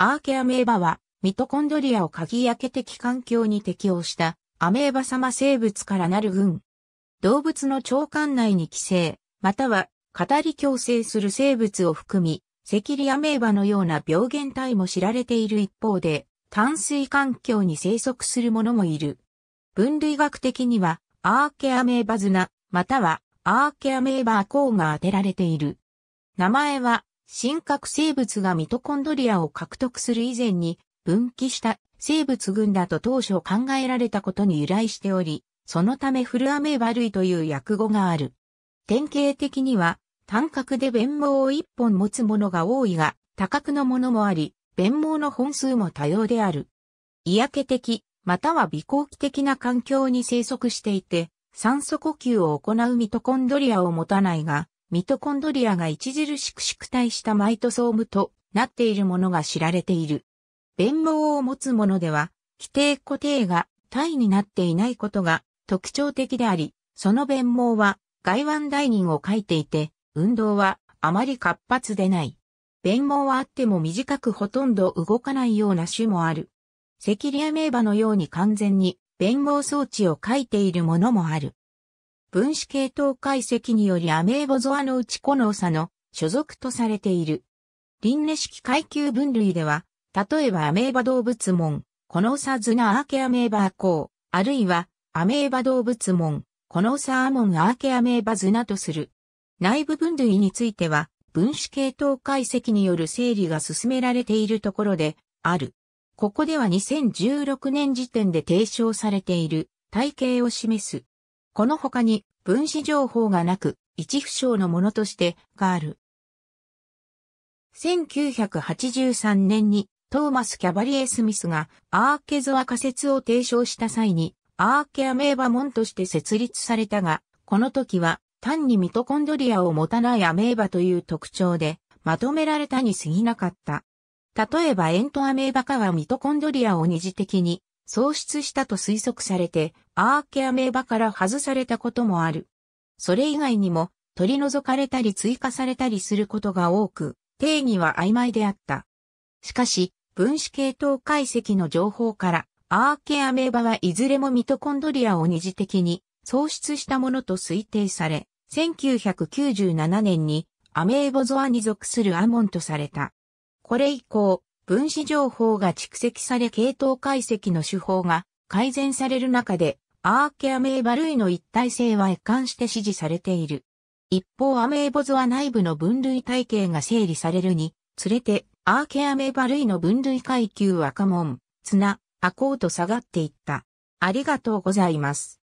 アーケアメーバは、ミトコンドリアを鍵開け的環境に適応したアメーバ様生物からなる群。動物の腸管内に寄生、または語り共生する生物を含み、セキリアメーバのような病原体も知られている一方で、淡水環境に生息するものもいる。分類学的には、アーケアメーバズナ、またはアーケアメーバーが当てられている。名前は、真核生物がミトコンドリアを獲得する以前に分岐した生物群だと当初考えられたことに由来しており、そのためフルアメーバ類という訳語がある。典型的には、単核で弁毛を一本持つものが多いが、多角のものもあり、弁毛の本数も多様である。嫌気的、または微光気的な環境に生息していて、酸素呼吸を行うミトコンドリアを持たないが、ミトコンドリアが著しく縮退したマイトソームとなっているものが知られている。弁毛を持つものでは、規定固定が体になっていないことが特徴的であり、その弁毛は外腕ン人を書いていて、運動はあまり活発でない。弁毛はあっても短くほとんど動かないような種もある。セキリア名馬のように完全に弁毛装置を書いているものもある。分子系統解析によりアメーボゾアのうちコノーサの所属とされている。輪廻式階級分類では、例えばアメーバ動物門、コノーサズナアーケアメーバーコー、あるいはアメーバ動物門、コノーサアモンアーケアメーバズナとする。内部分類については、分子系統解析による整理が進められているところである。ここでは2016年時点で提唱されている体系を示すこの他に分子情報がなく、一不詳のものとしてがある。1983年にトーマス・キャバリエ・スミスがアーケゾア仮説を提唱した際にアーケアメーバ門として設立されたが、この時は単にミトコンドリアを持たないアメーバという特徴でまとめられたに過ぎなかった。例えばエントアメーバ化はミトコンドリアを二次的に喪失したと推測されて、アーケア名場から外されたこともある。それ以外にも、取り除かれたり追加されたりすることが多く、定義は曖昧であった。しかし、分子系統解析の情報から、アーケアメーバはいずれもミトコンドリアを二次的に喪失したものと推定され、1997年にアメーボゾアに属するアモンとされた。これ以降、分子情報が蓄積され系統解析の手法が改善される中で、アーケアメーバ類の一体性は一貫して支持されている。一方アメーボゾは内部の分類体系が整理されるに、つれて、アーケアメーバ類の分類階級はカモン、ツナ、アコーと下がっていった。ありがとうございます。